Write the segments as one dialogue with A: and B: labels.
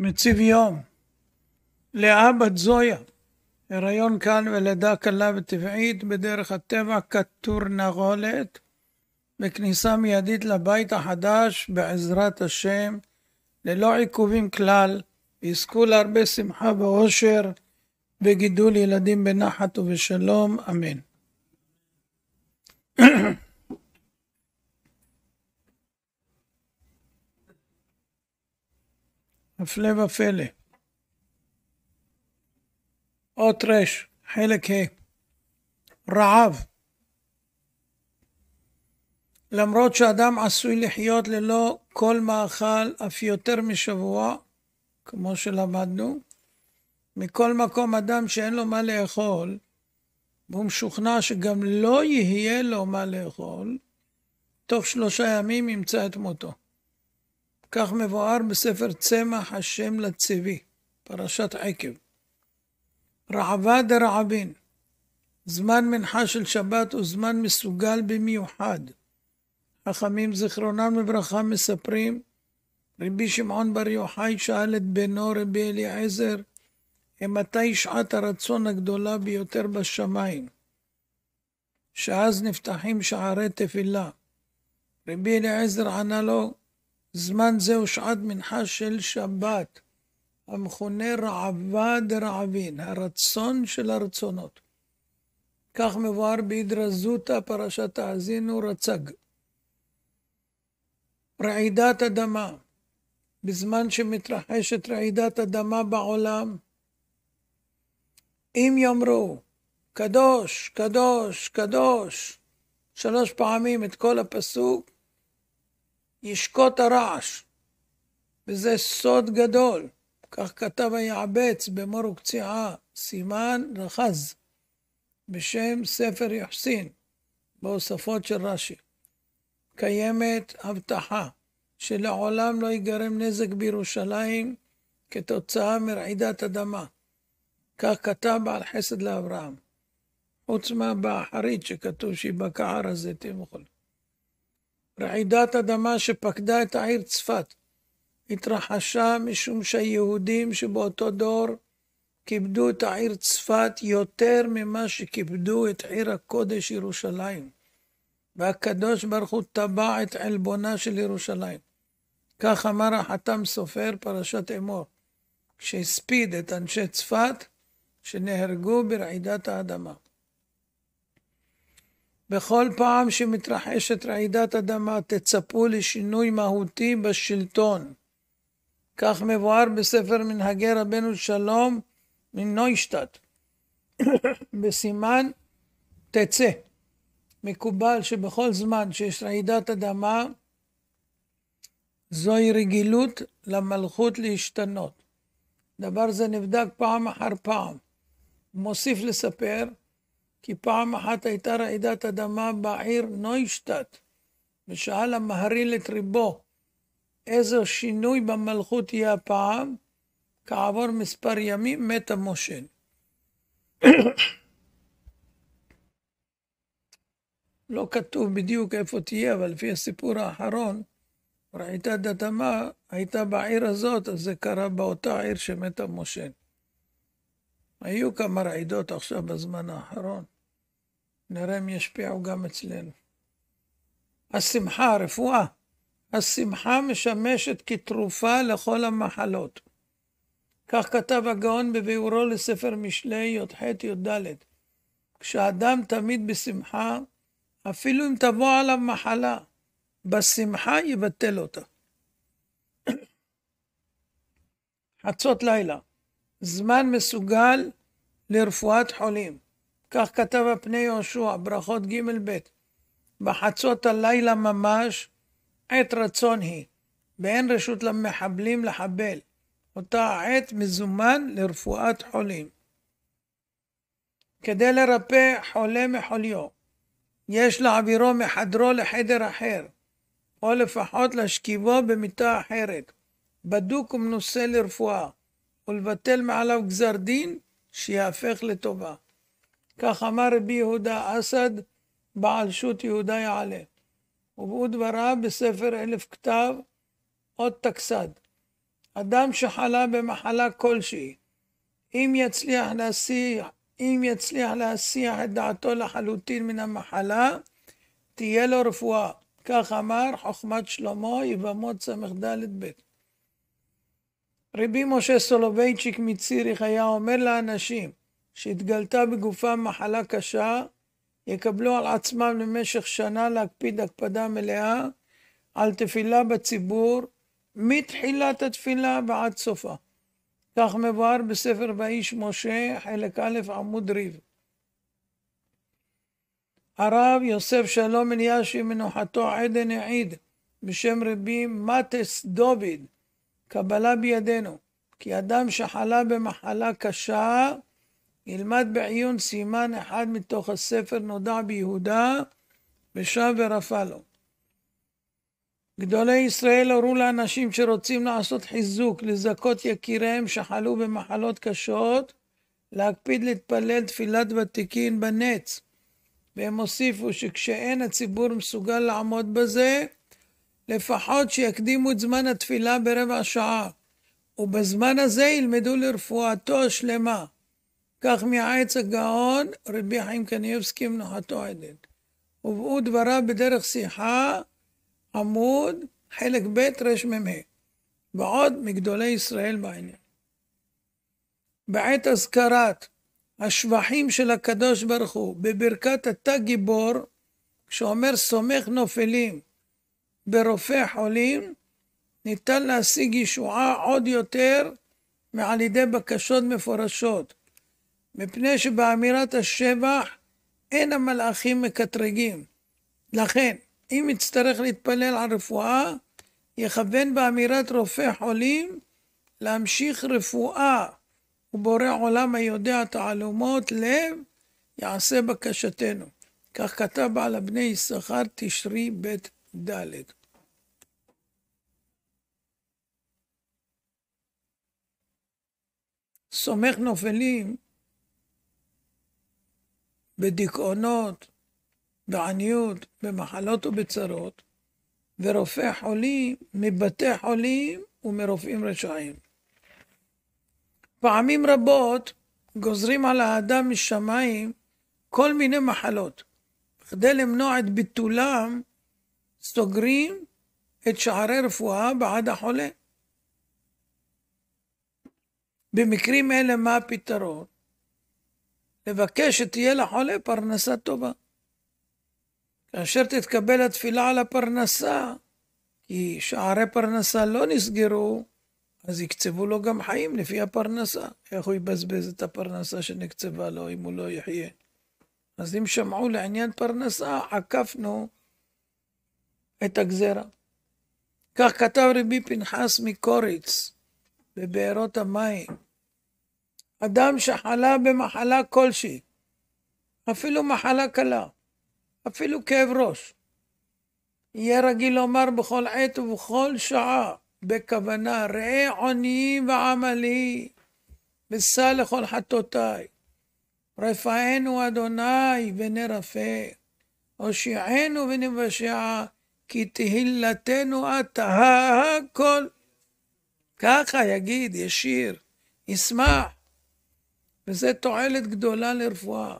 A: מציב יום לאה בת זויה, הריון קל ולידה קלה וטבעית בדרך הטבע כתורנגולת, בכניסה מיידית לבית החדש בעזרת השם, ללא עיכובים כלל, יזכו להרבה שמחה ואושר, וגידול ילדים בנחת ובשלום, אמן. הפלא ופלא. אות רש, חלק ה', רעב. למרות שאדם עשוי לחיות ללא כל מאכל אף יותר משבוע, כמו שלמדנו, מכל מקום אדם שאין לו מה לאכול, והוא משוכנע שגם לא יהיה לו מה לאכול, תוך שלושה ימים ימצא את מותו. כך מבואר בספר צמח השם לצבי, פרשת עקב. רעבה דרעבין, זמן מנחה של שבת הוא זמן מסוגל במיוחד. חכמים זיכרונם לברכה מספרים, רבי שמעון בר יוחאי שאל את בנו רבי אליעזר, אימתי שעת הרצון הגדולה ביותר בשמיים? שאז נפתחים שערי תפילה. רבי אליעזר ענה לו, זמן הוא שעת מנחה של שבת, המכונה רעבה דרעבין, הרצון של הרצונות. כך מבואר זוטה, פרשת האזינו רצג. רעידת אדמה, בזמן שמתרחשת רעידת אדמה בעולם, אם יאמרו קדוש, קדוש, קדוש, שלוש פעמים את כל הפסוק, ישקוט הרעש. וזה סוד גדול. כך כתב היעבץ במור וקציעה, סימן רחז, בשם ספר יחסין, בהוספות של רש"י. קיימת הבטחה שלעולם לא ייגרם נזק בירושלים כתוצאה מרעידת אדמה. כך כתב בעל חסד לאברהם. חוץ מהבאחרית שכתוב שהיא בקער הזה, תהיה מוכנה. רעידת אדמה שפקדה את העיר צפת התרחשה משום שהיהודים שבאותו דור כיבדו את העיר צפת יותר ממה שכיבדו את עיר הקודש ירושלים. והקדוש ברוך הוא טבע את עלבונה של ירושלים. כך אמר החתם סופר פרשת אמור, כשהספיד את אנשי צפת שנהרגו ברעידת האדמה. בכל פעם שמתרחשת רעידת אדמה תצפו לשינוי מהותי בשלטון. כך מבואר בספר מנהגי רבנו שלום מנוישטט, בסימן תצא. מקובל שבכל זמן שיש רעידת אדמה, זוהי רגילות למלכות להשתנות. דבר זה נבדק פעם אחר פעם. מוסיף לספר כי פעם אחת הייתה רעידת אדמה בעיר נוישטט, ושאל המהריל את ריבו, איזה שינוי במלכות יהיה הפעם? כעבור מספר ימים מת המושל. לא כתוב בדיוק איפה תהיה, אבל לפי הסיפור האחרון, רעידת אדמה הייתה בעיר הזאת, אז זה קרה באותה עיר שמת המושל. היו כמה רעידות עכשיו בזמן האחרון. נראה אם ישפיעו גם אצלנו. השמחה, הרפואה. השמחה משמשת כתרופה לכל המחלות. כך כתב הגאון בביאורו לספר משלי י"ח י"ד. כשאדם תמיד בשמחה, אפילו אם תבוא עליו מחלה, בשמחה יבטל אותה. חצות לילה, זמן מסוגל לרפואת חולים. כך כתב הפני יהושע, ברכות ג' ב', בחצות הלילה ממש, עת רצון היא, ואין רשות למחבלים לחבל. אותה עת מזומן לרפואת חולים. כדי לרפא חולה מחוליו, יש להעבירו מחדרו לחדר אחר, או לפחות להשכיבו במיטה אחרת, בדוק ומנוסה לרפואה, ולבטל מעליו גזר דין שיהפך לטובה. כך אמר רבי יהודה אסד, בעל שות יהודה יעלה. ובאו דבריו בספר אלף כתב, עוד תקסד. אדם שחלה במחלה כלשהי, אם יצליח להסיח, אם יצליח להסיח את דעתו לחלוטין מן המחלה, תהיה לו רפואה. כך אמר חוכמת שלמה, יבמות ס"ד ב'. רבי משה סולובייצ'יק מציריך היה אומר לאנשים, שהתגלתה בגופם מחלה קשה, יקבלו על עצמם למשך שנה להקפיד הקפדה מלאה על תפילה בציבור, מתחילת התפילה ועד סופה. כך מבואר בספר ואיש משה, חלק א', עמוד ריב. הרב יוסף שלום אלישי מנוחתו עדן העיד בשם רבי מטס דוביד, קבלה בידינו, כי אדם שחלה במחלה קשה, ילמד בעיון סימן אחד מתוך הספר נודע ביהודה ושב ורפא לו. גדולי ישראל הורו לאנשים שרוצים לעשות חיזוק, לזכות יקיריהם שחלו במחלות קשות, להקפיד להתפלל תפילת ותיקין בנץ. והם הוסיפו שכשאין הציבור מסוגל לעמוד בזה, לפחות שיקדימו את זמן התפילה ברבע שעה, ובזמן הזה ילמדו לרפואתו השלמה. כך מהעץ הגאון רבי חיים קניבסקי מנוחתו עדן. הובאו דבריו בדרך שיחה, עמוד, חלק ב' רמ"ה, ועוד מגדולי ישראל בעניין. בעת אזכרת השבחים של הקדוש ברוך הוא בברכת התא גיבור, כשאומר סומך נופלים ברופא חולים, ניתן להשיג ישועה עוד יותר מעל ידי בקשות מפורשות. מפני שבאמירת השבח אין המלאכים מקטרגים. לכן, אם יצטרך להתפלל על רפואה, יכוון באמירת רופא חולים להמשיך רפואה, ובורא עולם היודע תעלומות לב, יעשה בקשתנו. כך כתב על הבני יששכר תשרי ב' ד'. סומך נופלים בדיכאונות, בעניות, במחלות ובצרות, ורופא חולים מבתי חולים ומרופאים רשעים. פעמים רבות גוזרים על האדם משמיים כל מיני מחלות. כדי למנוע את ביטולם, סוגרים את שערי רפואה בעד החולה. במקרים אלה מה הפתרון? לבקש שתהיה לחולה פרנסה טובה. כאשר תתקבל התפילה על הפרנסה, כי שערי פרנסה לא נסגרו, אז יקצבו לו גם חיים לפי הפרנסה. איך הוא יבזבז את הפרנסה שנקצבה לו אם הוא לא יחיה? אז אם שמעו לעניין פרנסה, עקפנו את הגזרה. כך כתב רבי פנחס מקוריץ בבארות המים. אדם שחלה במחלה כלשהי, אפילו מחלה קלה, אפילו כאב ראש, יהיה רגיל לומר בכל עת ובכל שעה, בכוונה, ראה עוני ועמלי, וסע לכל חטאותיי. רפאנו אדוני ונרפא, הושיענו ונבשע, כי תהילתנו אתה הכל. ככה יגיד, ישיר, ישמח. וזה תועלת גדולה לרפואה.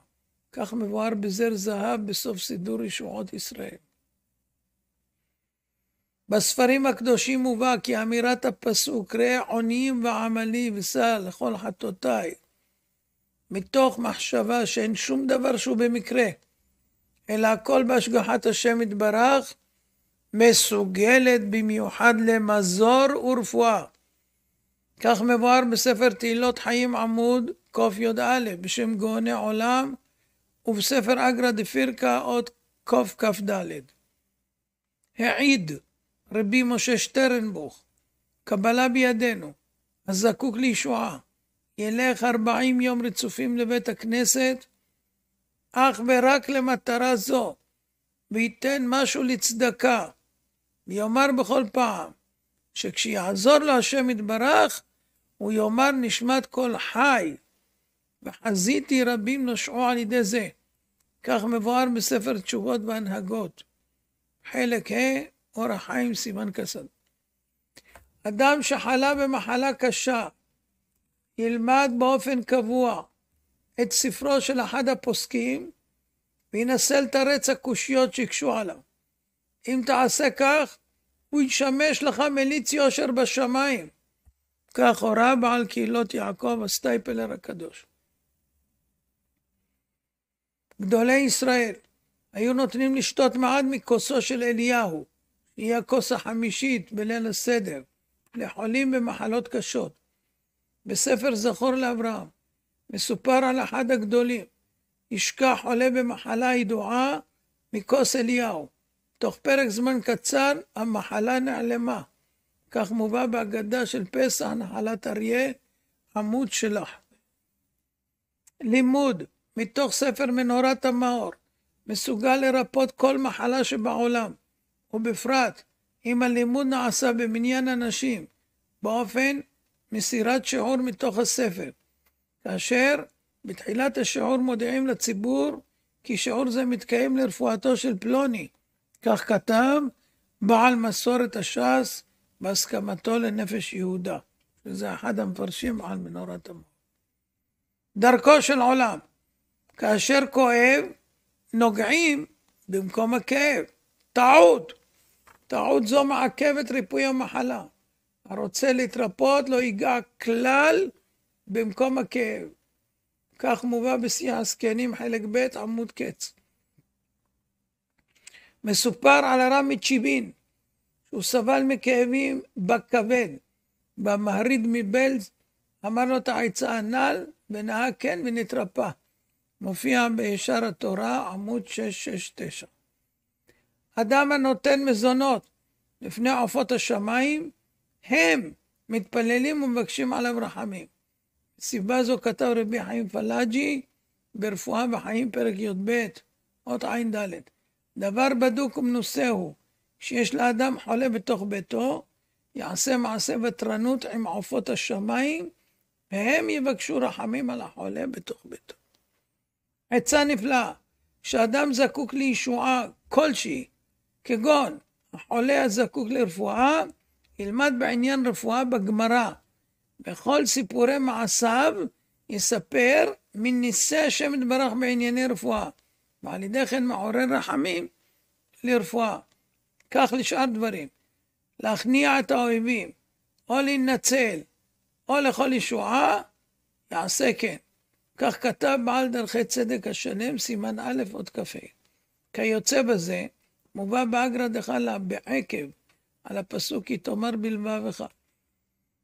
A: כך מבואר בזר זהב בסוף סידור ישועות ישראל. בספרים הקדושים מובא כי אמירת הפסוק ראה עוניים ועמלי וסע לכל חטאותיי, מתוך מחשבה שאין שום דבר שהוא במקרה, אלא הכל בהשגחת השם יתברך, מסוגלת במיוחד למזור ורפואה. כך מבואר בספר תהילות חיים עמוד קי"א בשם גאוני עולם, ובספר אגרא דפירקה אות קכ"ד. העיד רבי משה שטרנבוך, קבלה בידינו, הזקוק לישועה, ילך ארבעים יום רצופים לבית הכנסת, אך ורק למטרה זו, וייתן משהו לצדקה, ויאמר בכל פעם, שכשיעזור לו השם יתברך, הוא יאמר נשמת כל חי. וחזיתי רבים נושעו על ידי זה. כך מבואר בספר תשובות והנהגות, חלק ה', אור החיים, סימן כסד. אדם שחלה במחלה קשה, ילמד באופן קבוע את ספרו של אחד הפוסקים, וינסה לתרץ הקושיות שהקשו עליו. אם תעשה כך, הוא ישמש לך מליץ יושר בשמיים. כך הורה בעל קהילות יעקב הסטייפלר הקדוש. גדולי ישראל היו נותנים לשתות מעט מכוסו של אליהו, היא הכוס החמישית בליל הסדר, לחולים במחלות קשות. בספר זכור לאברהם מסופר על אחד הגדולים, ישכח חולה במחלה ידועה מכוס אליהו. תוך פרק זמן קצר המחלה נעלמה. כך מובא בהגדה של פסח נחלת אריה, עמוד שלח. לימוד מתוך ספר מנורת המאור, מסוגל לרפות כל מחלה שבעולם, ובפרט אם הלימוד נעשה במניין אנשים, באופן מסירת שיעור מתוך הספר, כאשר בתחילת השיעור מודיעים לציבור כי שיעור זה מתקיים לרפואתו של פלוני, כך כתב בעל מסורת הש"ס בהסכמתו לנפש יהודה, שזה אחד המפרשים על מנורת המאור. דרכו של עולם, כאשר כואב, נוגעים במקום הכאב. טעות. טעות זו מעכבת ריפוי המחלה. הרוצה להתרפות לא ייגע כלל במקום הכאב. כך מובא בשיא הזקנים חלק ב' עמוד קץ. מסופר על הרב מצ'יבין, שהוא סבל מכאבים בכבד. במהריד מבלז אמר לו את העצה הנ"ל, ונהג כן ונתרפא. מופיע בישר התורה, עמוד 669. אדם הנותן מזונות לפני עופות השמיים, הם מתפללים ומבקשים עליו רחמים. סיבה זו כתב רבי חיים פלאג'י ברפואה וחיים פרק י"ב, אות ע"ד. דבר בדוק ומנוסה הוא, כשיש לאדם חולה בתוך ביתו, יעשה מעשה ותרנות עם עופות השמיים, והם יבקשו רחמים על החולה בתוך ביתו. עצה נפלאה, כשאדם זקוק לישועה כלשהי, כגון החולה הזקוק לרפואה, ילמד בעניין רפואה בגמרא. בכל סיפורי מעשיו יספר מניסי השם יתברך בענייני רפואה, ועל ידי כן מעורר רחמים לרפואה. כך לשאר דברים. להכניע את האויבים, או להינצל, או לכל ישועה, יעשה כן. כך כתב בעל דרכי צדק השלם, סימן א' עוד כ"ה. כיוצא בזה, מובא באגרא דחלה בעקב על הפסוק כי תאמר בלבבך.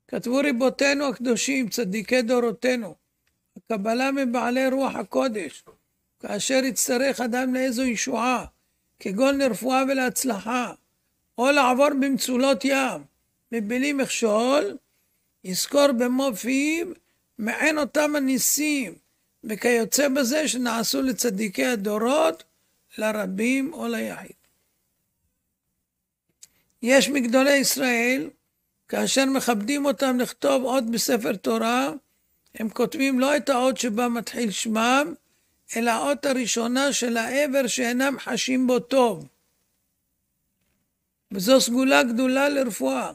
A: כתבו ריבותינו הקדושים, צדיקי דורותינו, הקבלה מבעלי רוח הקודש, כאשר יצטרך אדם לאיזו ישועה, כגון לרפואה ולהצלחה, או לעבור במצולות ים, מבלי מכשול, יזכור במו פיו מעין אותם הניסים וכיוצא בזה שנעשו לצדיקי הדורות, לרבים או ליחיד. יש מגדולי ישראל, כאשר מכבדים אותם לכתוב עוד בספר תורה, הם כותבים לא את האות שבה מתחיל שמם, אלא האות הראשונה של העבר שאינם חשים בו טוב. וזו סגולה גדולה לרפואה.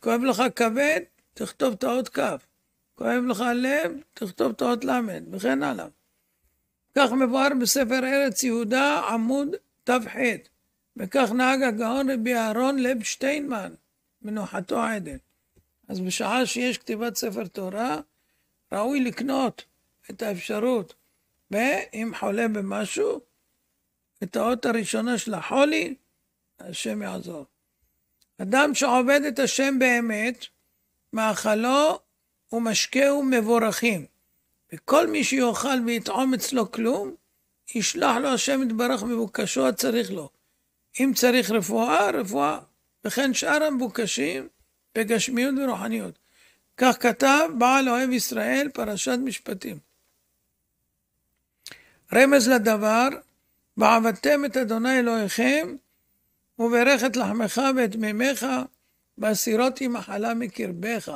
A: כואב לך כבד? תכתוב את האות כ'. כואב לך הלב, תכתוב את האות ל' וכן הלאה. כך מבואר בספר ארץ יהודה, עמוד ת"ח. וכך נהג הגאון רבי אהרון לב שטיינמן, מנוחתו עדן. אז בשעה שיש כתיבת ספר תורה, ראוי לקנות את האפשרות, ואם חולה במשהו, את האות הראשונה של החולי, השם יעזור. אדם שעובד את השם באמת, מאכלו ומשקהו מבורכים. וכל מי שיאכל ויטעום אצלו כלום, ישלח לו השם יתברך מבוקשו הצריך לו. אם צריך רפואה, רפואה, וכן שאר המבוקשים בגשמיות ורוחניות. כך כתב בעל אוהב ישראל, פרשת משפטים. רמז לדבר, ועבדתם את אדוני אלוהיכם, וברך את לחמך ואת מימיך, והסירותי מחלה מקרבך.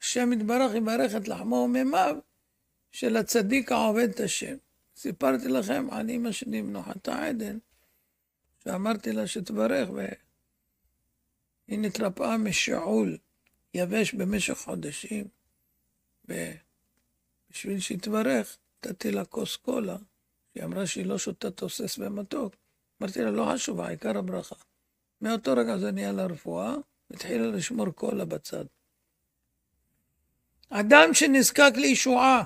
A: השם יתברך יברך את לחמו ומימיו של הצדיק העובד את השם. סיפרתי לכם על אמא שלי מנוחתה עדן, שאמרתי לה שתברך, והיא נתרפאה משעול יבש במשך חודשים, ובשביל שתברך נתתי לה כוס קולה, היא אמרה שהיא לא שותה תוסס ומתוק. אמרתי לה, לא חשוב, העיקר הברכה. מאותו רגע זה נהיה לה רפואה, והתחילה לשמור קולה בצד. אדם שנזקק לישועה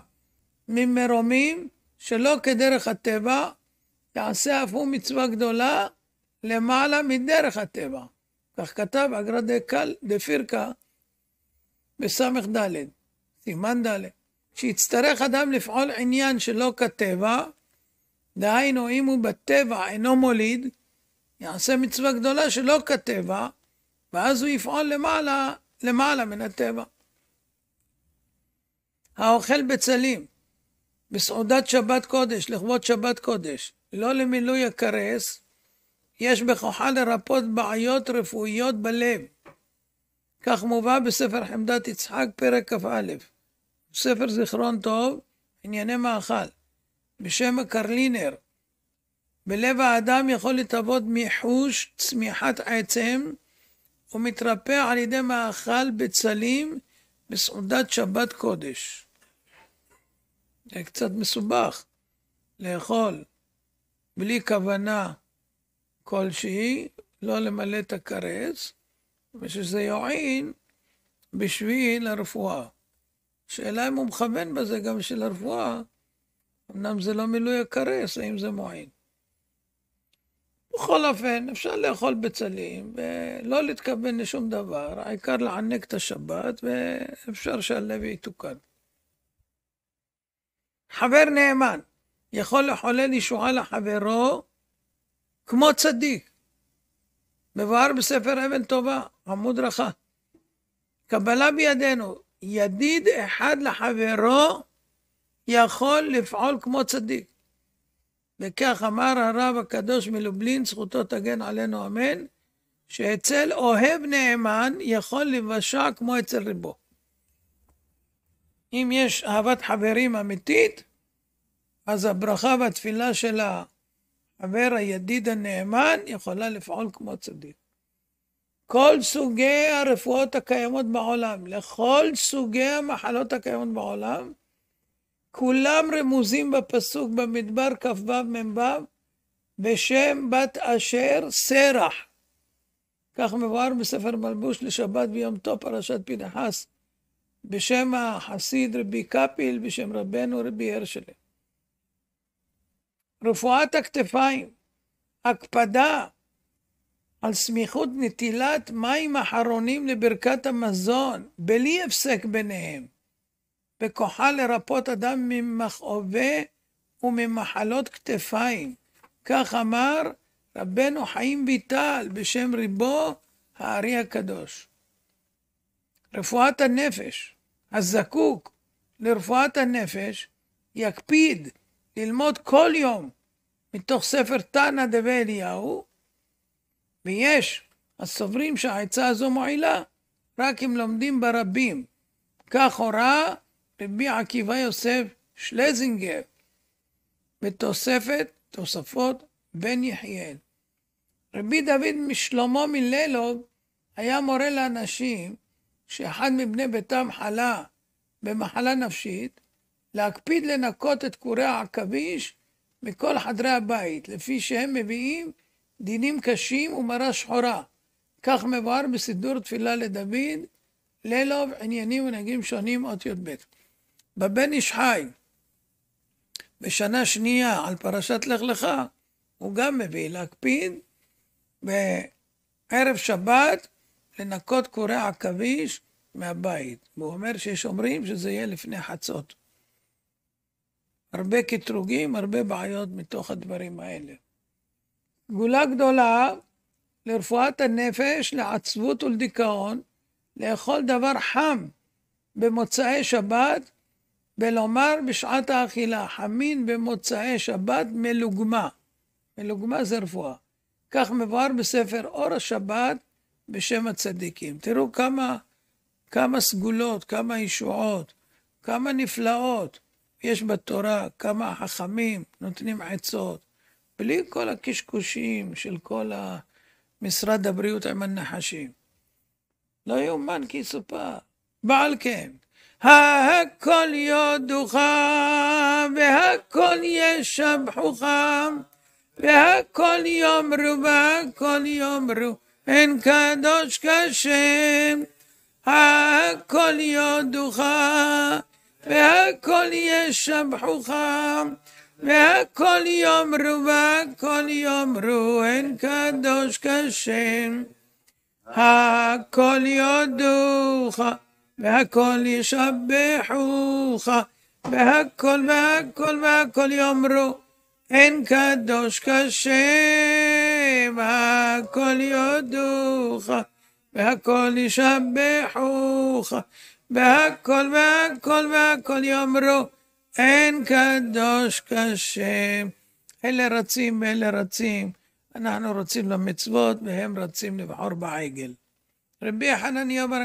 A: ממרומים, שלא כדרך הטבע, יעשה אף הוא מצווה גדולה למעלה מדרך הטבע. כך כתב אגרא דקל דפירקה בס"ד, סימן ד', שיצטרך אדם לפעול עניין שלא כטבע, דהיינו אם הוא בטבע אינו מוליד, יעשה מצווה גדולה שלא כטבע, ואז הוא יפעל למעלה, למעלה מן הטבע. האוכל בצלים, בסעודת שבת קודש, לכבוד שבת קודש, לא למילוי הקרס, יש בכוחה לרפות בעיות רפואיות בלב. כך מובא בספר חמדת יצחק, פרק כ"א. ספר זיכרון טוב, ענייני מאכל, בשם קרלינר. בלב האדם יכול להתהוות מיחוש צמיחת עצם, ומתרפא על ידי מאכל בצלים בסעודת שבת קודש. זה קצת מסובך לאכול בלי כוונה כלשהי, לא למלא את הכרס, ושזה יועיל בשביל הרפואה. שאלה אם הוא מכוון בזה גם של הרפואה, אמנם זה לא מילוי הכרס, האם זה מועיל. בכל אופן, אפשר לאכול בצלים ולא להתכוון לשום דבר, העיקר לענק את השבת ואפשר שהלב יתוקן. חבר נאמן יכול לחולל ישועה לחברו כמו צדיק. מבואר בספר אבן טובה, עמוד רכה. קבלה בידינו, ידיד אחד לחברו יכול לפעול כמו צדיק. וכך אמר הרב הקדוש מלובלין, זכותו תגן עלינו אמן, שאצל אוהב נאמן יכול לבשע כמו אצל ריבו. אם יש אהבת חברים אמיתית, אז הברכה והתפילה של החבר הידיד הנאמן יכולה לפעול כמו צדיק. כל סוגי הרפואות הקיימות בעולם, לכל סוגי המחלות הקיימות בעולם, כולם רמוזים בפסוק במדבר כ"ו מ"ו בשם בת אשר סרח. כך מבואר בספר מלבוש לשבת ביום טוב פרשת פנחס, בשם החסיד רבי קפיל, בשם רבנו רבי הרשלה. רפואת הכתפיים, הקפדה על סמיכות נטילת מים אחרונים לברכת המזון, בלי הפסק ביניהם. וכוחה לרפות אדם ממכאובי וממחלות כתפיים. כך אמר רבנו חיים ויטל בשם ריבו הארי הקדוש. רפואת הנפש, הזקוק לרפואת הנפש, יקפיד ללמוד כל יום מתוך ספר תנא דבי אליהו, ויש הסוברים שהעצה הזו מועילה, רק אם לומדים ברבים. כך הורה רבי עקיבא יוסף שלזינגר, בתוספת, תוספות, בן יחיאל. רבי דוד משלמה מלילוב היה מורה לאנשים שאחד מבני ביתם חלה במחלה נפשית, להקפיד לנקות את קורי העכביש מכל חדרי הבית, לפי שהם מביאים דינים קשים ומרה שחורה. כך מבואר בסידור תפילה לדוד, לילוב, עניינים ונהגים שונים, אות י"ב. בבן איש חי. בשנה שנייה על פרשת לך לך, הוא גם מביא להקפיד בערב שבת לנקות קורע עכביש מהבית. והוא אומר שיש אומרים שזה יהיה לפני חצות. הרבה קטרוגים, הרבה בעיות מתוך הדברים האלה. גולה גדולה לרפואת הנפש, לעצבות ולדיכאון, לאכול דבר חם במוצאי שבת ולומר בשעת האכילה, חמין במוצאי שבת מלוגמה. מלוגמה זה רפואה. כך מבואר בספר אור השבת בשם הצדיקים. תראו כמה, כמה סגולות, כמה ישועות, כמה נפלאות יש בתורה, כמה חכמים נותנים עצות. בלי כל הקשקושים של כל משרד הבריאות עם הנחשים. לא יאומן כי סופר. בעל כן, הכל יודוך, והכל ישבחוך, והכל יאמרו, והכל יאמרו, אין קדוש כשם. הכל יודוך, והכל ישבחוך, והכל יאמרו, והכל יאמרו, אין קדוש כשם. הכל יודוך. והכל ישבחוך, והכל והכל והכל יאמרו, אין קדוש כשם, הכל יודוך, והכל ישבחוך, והכל והכל והכל יאמרו, אין קדוש כשם. אלה רצים ואלה רצים, אנחנו רוצים למצוות והם רצים לבחור בעגל. רבי חנניה בר...